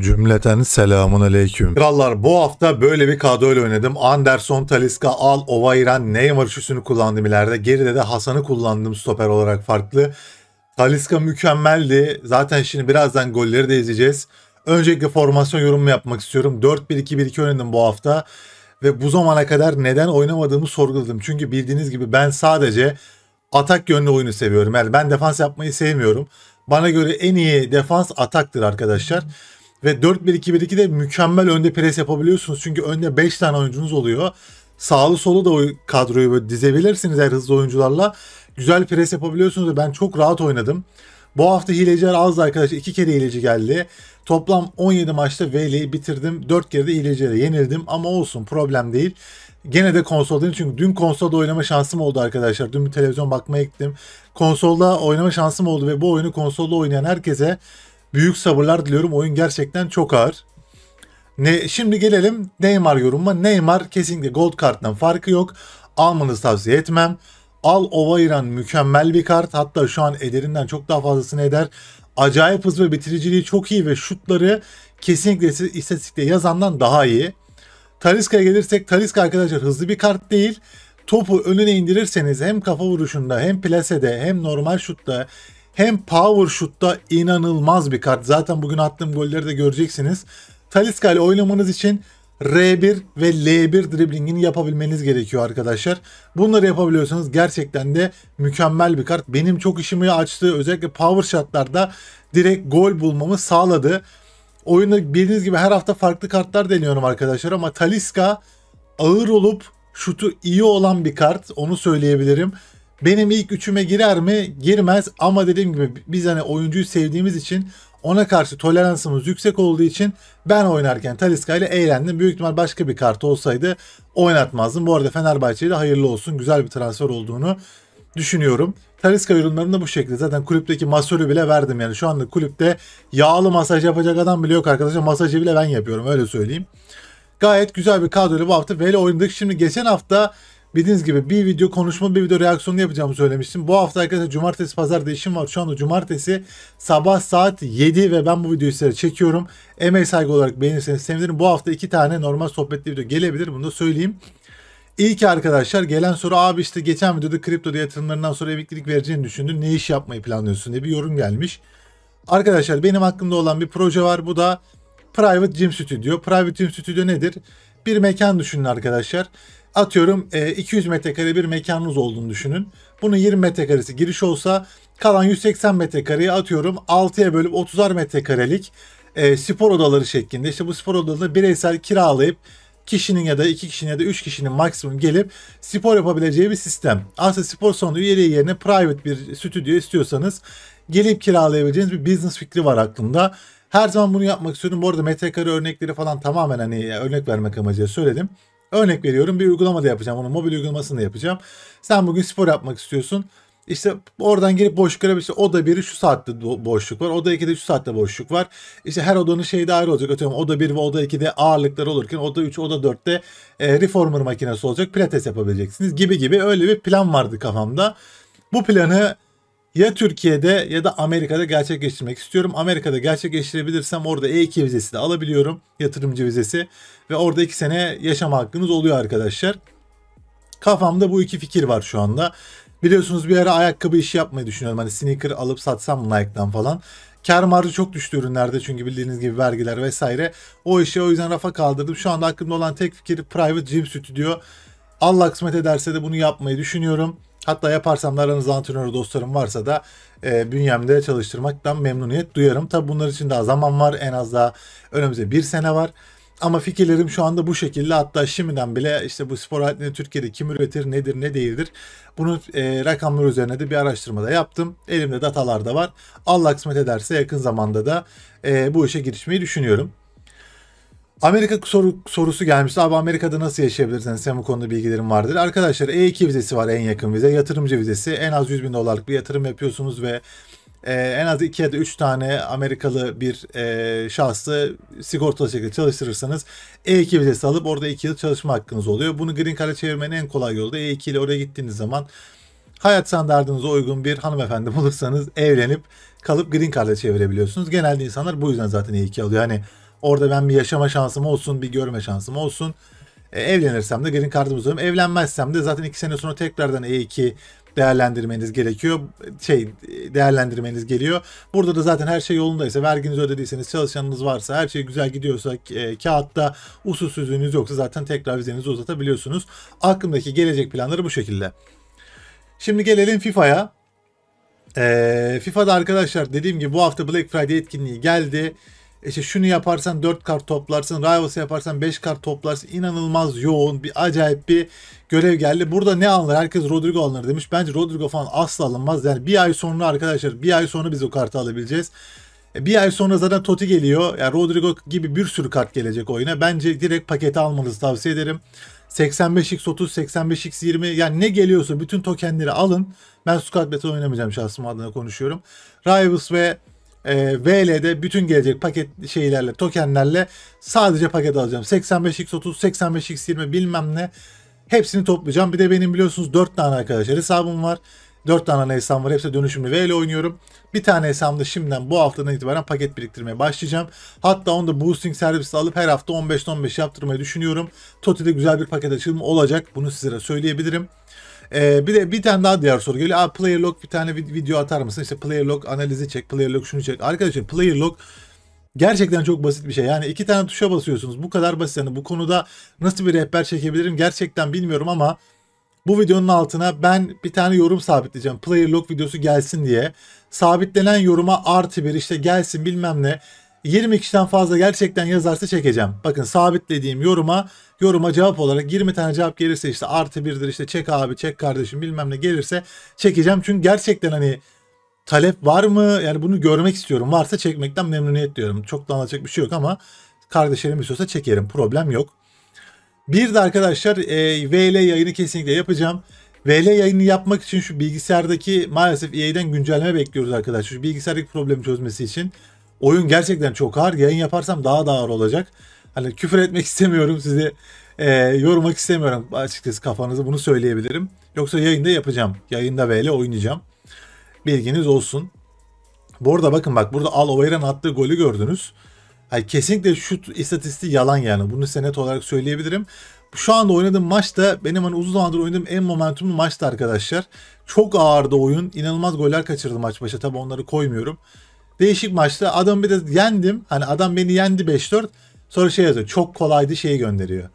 Cümleten selamun aleyküm. Krallar bu hafta böyle bir kadroyla oynadım. Anderson, Taliska, Al, Ovayran, Neymar üçlüsünü kullandım ileride. Geride de Hasan'ı kullandım stoper olarak farklı. Taliska mükemmeldi. Zaten şimdi birazdan golleri de izleyeceğiz. Öncelikle formasyon yorumu yapmak istiyorum. 4-1-2-1-2 oynadım bu hafta. Ve bu zamana kadar neden oynamadığımı sorguladım. Çünkü bildiğiniz gibi ben sadece atak yönlü oyunu seviyorum. Yani ben defans yapmayı sevmiyorum. Bana göre en iyi defans ataktır arkadaşlar. Hmm. Ve 4-1-2-1-2'de mükemmel önde pres yapabiliyorsunuz. Çünkü önde 5 tane oyuncunuz oluyor. Sağlı solu da o kadroyu böyle dizebilirsiniz eğer hızlı oyuncularla. Güzel pres yapabiliyorsunuz ve ben çok rahat oynadım. Bu hafta hileciler azdı arkadaşlar. iki kere hileci geldi. Toplam 17 maçta VL'yi bitirdim. 4 kere de hilecilere yenildim. Ama olsun problem değil. Gene de konsolda çünkü dün konsolda oynama şansım oldu arkadaşlar. Dün bir televizyon bakmaya gittim. Konsolda oynama şansım oldu ve bu oyunu konsolda oynayan herkese büyük sabırlar diliyorum. Oyun gerçekten çok ağır. Ne, şimdi gelelim Neymar yorumuma. Neymar kesinlikle Gold Kart'tan farkı yok. Almanızı tavsiye etmem. Al Ovayran mükemmel bir kart. Hatta şu an ederinden çok daha fazlasını eder. Acayip hız ve bitiriciliği çok iyi ve şutları kesinlikle istatistikte yazandan daha iyi. Taliska'ya gelirsek Taliska arkadaşlar hızlı bir kart değil. Topu önüne indirirseniz hem kafa vuruşunda hem plasede hem normal şutta hem power shoot'ta inanılmaz bir kart. Zaten bugün attığım golleri de göreceksiniz. Taliska ile oynamanız için R1 ve L1 driblingini yapabilmeniz gerekiyor arkadaşlar. Bunları yapabiliyorsanız gerçekten de mükemmel bir kart. Benim çok işimi açtığı Özellikle power shot'larda direkt gol bulmamı sağladı. Oyunda bildiğiniz gibi her hafta farklı kartlar deniyorum arkadaşlar ama Taliska ağır olup şutu iyi olan bir kart. Onu söyleyebilirim. Benim ilk üçüme girer mi? Girmez ama dediğim gibi biz hani oyuncuyu sevdiğimiz için ona karşı toleransımız yüksek olduğu için ben oynarken Taliska ile eğlendim. Büyük ihtimal başka bir kart olsaydı oynatmazdım. Bu arada Fenerbahçe'ye de hayırlı olsun. Güzel bir transfer olduğunu düşünüyorum. Taliska yorumlarım da bu şekilde. Zaten kulüpteki masörü bile verdim yani. Şu anda kulüpte yağlı masaj yapacak adam bile yok arkadaşlar. Masajı bile ben yapıyorum öyle söyleyeyim. Gayet güzel bir kadroyla bu hafta böyle oynadık. Şimdi geçen hafta Bildiğiniz gibi bir video konuşma bir video reaksiyonu yapacağımı söylemiştim. Bu hafta arkadaşlar cumartesi pazarda işim var. Şu anda cumartesi sabah saat 7 ve ben bu videoyu size çekiyorum. Emek saygı olarak beğenirseniz sevinirim. Bu hafta iki tane normal sohbetli video gelebilir. Bunu da söyleyeyim. İyi ki arkadaşlar gelen soru abi işte geçen videoda kripto yatırımlarından sonra emeklilik vereceğini düşündün. Ne iş yapmayı planlıyorsun diye bir yorum gelmiş. Arkadaşlar benim hakkımda olan bir proje var. Bu da Private Gym Studio. Private Gym Studio nedir? Bir mekan düşünün arkadaşlar atıyorum 200 e, metrekare bir mekanınız olduğunu düşünün. Bunun 20 metrekaresi giriş olsa kalan 180 metrekareyi atıyorum 6'ya bölüp 30'ar metrekarelik e, spor odaları şeklinde. İşte bu spor odalarını bireysel kiralayıp kişinin ya da iki kişinin ya da üç kişinin maksimum gelip spor yapabileceği bir sistem. Aslında spor salonu üyeliği yerine private bir stüdyo istiyorsanız gelip kiralayabileceğiniz bir business fikri var aklımda. Her zaman bunu yapmak istiyorum. Bu arada metrekare örnekleri falan tamamen hani örnek vermek amacıyla söyledim. Örnek veriyorum bir uygulama da yapacağım. Onun mobil uygulamasını da yapacağım. Sen bugün spor yapmak istiyorsun. İşte oradan girip boşluk arayıp işte oda biri şu saatte boşluk var. Oda 2'de şu saatte boşluk var. İşte her odanın şeyi de ayrı olacak. Atıyorum oda 1 ve oda 2'de ağırlıklar olurken oda 3, oda 4'te e, reformer makinesi olacak. Pilates yapabileceksiniz gibi gibi öyle bir plan vardı kafamda. Bu planı ya Türkiye'de ya da Amerika'da gerçekleştirmek istiyorum. Amerika'da gerçekleştirebilirsem orada E2 vizesi de alabiliyorum. Yatırımcı vizesi. Ve orada 2 sene yaşam hakkınız oluyor arkadaşlar. Kafamda bu iki fikir var şu anda. Biliyorsunuz bir ara ayakkabı işi yapmayı düşünüyorum. Hani sneaker alıp satsam Nike'dan falan. Kar marjı çok düştü ürünlerde çünkü bildiğiniz gibi vergiler vesaire. O işi o yüzden rafa kaldırdım. Şu anda aklımda olan tek fikir Private Gym Studio. Allah kısmet ederse de bunu yapmayı düşünüyorum. Hatta yaparsam da aranızda antrenör dostlarım varsa da e, bünyemde çalıştırmaktan memnuniyet duyarım. Tabi bunlar için daha zaman var. En az daha önümüzde bir sene var. Ama fikirlerim şu anda bu şekilde. Hatta şimdiden bile işte bu spor aletini Türkiye'de kim üretir, nedir, ne değildir. Bunu e, rakamlar üzerine de bir araştırma da yaptım. Elimde datalar da var. Allah kısmet ederse yakın zamanda da e, bu işe girişmeyi düşünüyorum. Amerika soru, sorusu gelmişti. Abi Amerika'da nasıl yaşayabilirsiniz? Hani Sen bu konuda bilgilerim vardır. Arkadaşlar E2 vizesi var en yakın vize. Yatırımcı vizesi. En az 100 bin dolarlık bir yatırım yapıyorsunuz ve e, en az 2 ya da 3 tane Amerikalı bir e, şahsı sigortalı şekilde çalıştırırsanız E2 vizesi alıp orada 2 yıl çalışma hakkınız oluyor. Bunu Green Card'a çevirmenin en kolay yolu da E2 ile oraya gittiğiniz zaman hayat standartınıza uygun bir hanımefendi bulursanız evlenip kalıp Green Card'a çevirebiliyorsunuz. Genelde insanlar bu yüzden zaten E2 alıyor. Hani Orada ben bir yaşama şansım olsun, bir görme şansım olsun. E, evlenirsem de green card'ımı uzatıyorum. Evlenmezsem de zaten 2 sene sonra tekrardan E2 değerlendirmeniz gerekiyor. Şey değerlendirmeniz geliyor. Burada da zaten her şey yolundaysa, verginizi ödediyseniz, çalışanınız varsa, her şey güzel gidiyorsa, e, kağıtta usulsüzlüğünüz yoksa zaten tekrar vizenizi uzatabiliyorsunuz. Aklımdaki gelecek planları bu şekilde. Şimdi gelelim FIFA'ya. E, FIFA'da arkadaşlar dediğim gibi bu hafta Black Friday etkinliği geldi işte şunu yaparsan 4 kart toplarsın, Rivals yaparsan 5 kart toplarsın. İnanılmaz yoğun, bir acayip bir görev geldi. Burada ne alınır? Herkes Rodrigo alınır demiş. Bence Rodrigo falan asla alınmaz. Yani bir ay sonra arkadaşlar, bir ay sonra biz o kartı alabileceğiz. E, bir ay sonra zaten Totti geliyor. Yani Rodrigo gibi bir sürü kart gelecek oyuna. Bence direkt paketi almanızı tavsiye ederim. 85x30, 85x20 yani ne geliyorsa bütün tokenleri alın. Ben Squad Battle oynamayacağım şahsım adına konuşuyorum. Rivals ve e, ee, VL'de bütün gelecek paket şeylerle, tokenlerle sadece paket alacağım. 85x30, 85x20 bilmem ne. Hepsini toplayacağım. Bir de benim biliyorsunuz 4 tane arkadaşlar hesabım var. 4 tane hesabım var. Hepsi dönüşümlü VL oynuyorum. Bir tane hesabımda şimdiden bu haftadan itibaren paket biriktirmeye başlayacağım. Hatta onu da boosting servisi alıp her hafta 15-15 yaptırmayı düşünüyorum. Toti'de güzel bir paket açılımı olacak. Bunu sizlere söyleyebilirim. Ee, bir de bir tane daha diğer soru geliyor. Aa, player log bir tane video atar mısın? İşte player log analizi çek, player log şunu çek. Arkadaşlar player log gerçekten çok basit bir şey. Yani iki tane tuşa basıyorsunuz. Bu kadar basit. Yani bu konuda nasıl bir rehber çekebilirim gerçekten bilmiyorum ama bu videonun altına ben bir tane yorum sabitleyeceğim. Player log videosu gelsin diye. Sabitlenen yoruma artı bir işte gelsin bilmem ne. 20 kişiden fazla gerçekten yazarsa çekeceğim. Bakın sabitlediğim yoruma yoruma cevap olarak 20 tane cevap gelirse işte artı birdir işte çek abi çek kardeşim bilmem ne gelirse çekeceğim. Çünkü gerçekten hani talep var mı? Yani bunu görmek istiyorum. Varsa çekmekten memnuniyet diyorum. Çok da anlatacak bir şey yok ama kardeşlerim istiyorsa çekerim. Problem yok. Bir de arkadaşlar e, VL yayını kesinlikle yapacağım. VL yayını yapmak için şu bilgisayardaki maalesef EA'den güncelleme bekliyoruz arkadaşlar. Şu bilgisayardaki problemi çözmesi için oyun gerçekten çok ağır. Yayın yaparsam daha da ağır olacak. Hani küfür etmek istemiyorum sizi e, yormak istemiyorum açıkçası kafanızı bunu söyleyebilirim. Yoksa yayında yapacağım. Yayında böyle oynayacağım. Bilginiz olsun. Bu arada bakın bak burada Al Oveiran attığı golü gördünüz. Yani kesinlikle şut istatistiği yalan yani. Bunu size net olarak söyleyebilirim. Şu anda oynadığım maçta benim hani uzun zamandır oynadığım en momentumlu maçtı arkadaşlar. Çok ağırdı oyun. İnanılmaz goller kaçırdım maç başa. Tabi onları koymuyorum. Değişik maçta adam bir de yendim. Hani adam beni yendi 5-4. Sonra şey yazıyor. Çok kolaydı şeyi gönderiyor.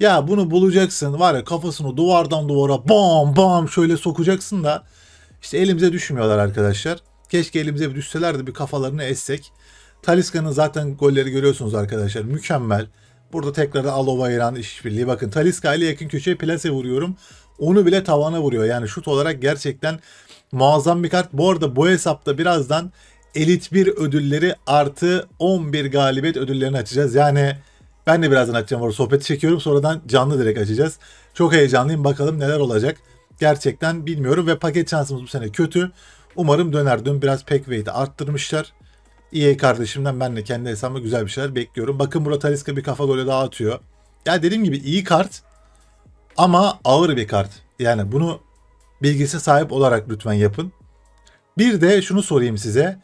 Ya bunu bulacaksın var ya kafasını duvardan duvara bam bam şöyle sokacaksın da işte elimize düşmüyorlar arkadaşlar. Keşke elimize bir düşselerdi bir kafalarını essek. Taliska'nın zaten golleri görüyorsunuz arkadaşlar. Mükemmel. Burada tekrar da Alova İran işbirliği. Bakın Taliska ile yakın köşeye plase vuruyorum. Onu bile tavana vuruyor. Yani şut olarak gerçekten muazzam bir kart. Bu arada bu hesapta birazdan elit bir ödülleri artı 11 galibiyet ödüllerini açacağız. Yani ben de birazdan açacağım orada sohbeti çekiyorum sonradan canlı direkt açacağız. Çok heyecanlıyım bakalım neler olacak. Gerçekten bilmiyorum ve paket şansımız bu sene kötü. Umarım döner. Dün biraz pack weight'i arttırmışlar. EA kardeşimden ben de kendi hesabıma güzel bir şeyler bekliyorum. Bakın burada Aliska bir kafa golü daha atıyor. Ya dediğim gibi iyi kart ama ağır bir kart. Yani bunu bilgisi sahip olarak lütfen yapın. Bir de şunu sorayım size.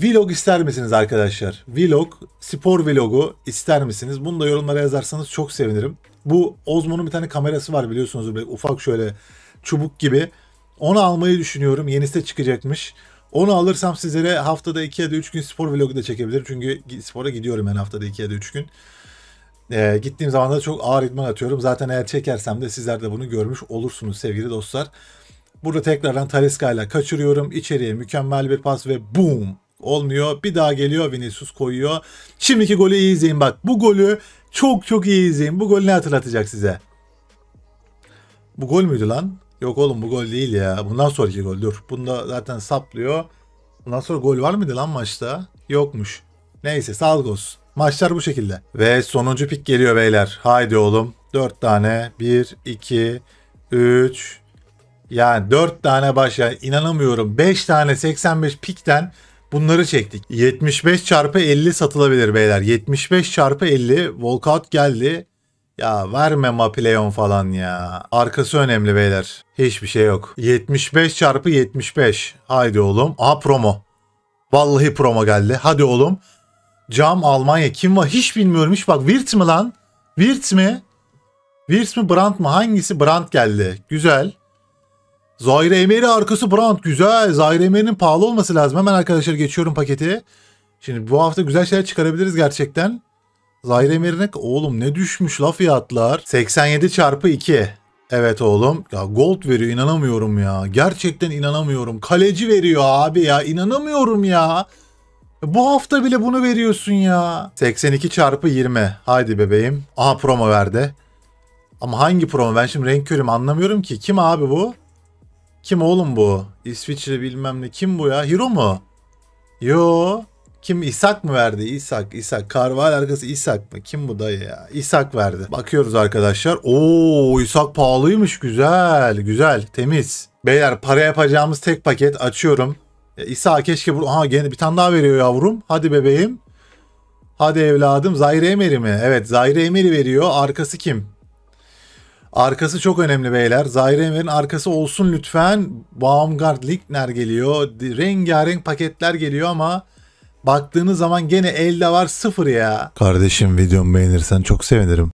Vlog ister misiniz arkadaşlar? Vlog, spor vlogu ister misiniz? Bunu da yorumlara yazarsanız çok sevinirim. Bu Osmo'nun bir tane kamerası var biliyorsunuz. Böyle ufak şöyle çubuk gibi. Onu almayı düşünüyorum. Yenisi de çıkacakmış. Onu alırsam sizlere haftada 2 ya da 3 gün spor vlogu da çekebilirim. Çünkü spora gidiyorum yani haftada 2 ya da 3 gün. Ee, gittiğim zaman da çok ağır idman atıyorum. Zaten eğer çekersem de sizler de bunu görmüş olursunuz sevgili dostlar. Burada tekrardan Taliska ile kaçırıyorum. İçeriye mükemmel bir pas ve boom olmuyor. Bir daha geliyor Vinicius koyuyor. Şimdiki golü iyi izleyin bak. Bu golü çok çok iyi izleyin. Bu gol ne hatırlatacak size? Bu gol müydü lan? Yok oğlum bu gol değil ya. Bundan sonraki gol dur. Bunda zaten saplıyor. Bundan sonra gol var mıydı lan maçta? Yokmuş. Neyse sağlık olsun. Maçlar bu şekilde. Ve sonuncu pik geliyor beyler. Haydi oğlum. 4 tane. 1, 2, 3. Yani 4 tane baş. Yani inanamıyorum. 5 tane 85 pikten Bunları çektik. 75 çarpı 50 satılabilir beyler. 75 çarpı 50 walkout geldi. Ya verme Mapileon falan ya. Arkası önemli beyler. Hiçbir şey yok. 75 çarpı 75. Haydi oğlum. A promo. Vallahi promo geldi. Hadi oğlum. Cam Almanya kim var? Hiç bilmiyormuş. bak Wirt mi lan? Wirt mi? Wirt mi Brandt mı? Hangisi Brandt geldi? Güzel. Zaire Emery arkası brand Güzel. Zaire Emery'nin pahalı olması lazım. Hemen arkadaşlar geçiyorum paketi. Şimdi bu hafta güzel şeyler çıkarabiliriz gerçekten. Zaire Emery'ne oğlum ne düşmüş la fiyatlar. 87 çarpı 2. Evet oğlum. Ya gold veriyor inanamıyorum ya. Gerçekten inanamıyorum. Kaleci veriyor abi ya. İnanamıyorum ya. Bu hafta bile bunu veriyorsun ya. 82 çarpı 20. Haydi bebeğim. Aha promo verdi. Ama hangi promo? Ben şimdi renk körüm anlamıyorum ki. Kim abi bu? Kim oğlum bu? İsviçre bilmem ne. Kim bu ya? Hiro mu? Yo. Kim İshak mı verdi? İshak, İshak. Karval arkası İshak mı? Kim bu dayı ya? İshak verdi. Bakıyoruz arkadaşlar. Oo, İshak pahalıymış. Güzel, güzel, temiz. Beyler para yapacağımız tek paket açıyorum. Ya e, keşke bu... Aha gene bir tane daha veriyor yavrum. Hadi bebeğim. Hadi evladım. Zaire Emery mi? Evet Zaire Emery veriyor. Arkası kim? Arkası çok önemli beyler. Zaire Emir'in arkası olsun lütfen. Baumgart Ligner geliyor. Rengarenk paketler geliyor ama baktığınız zaman gene elde var sıfır ya. Kardeşim videomu beğenirsen çok sevinirim.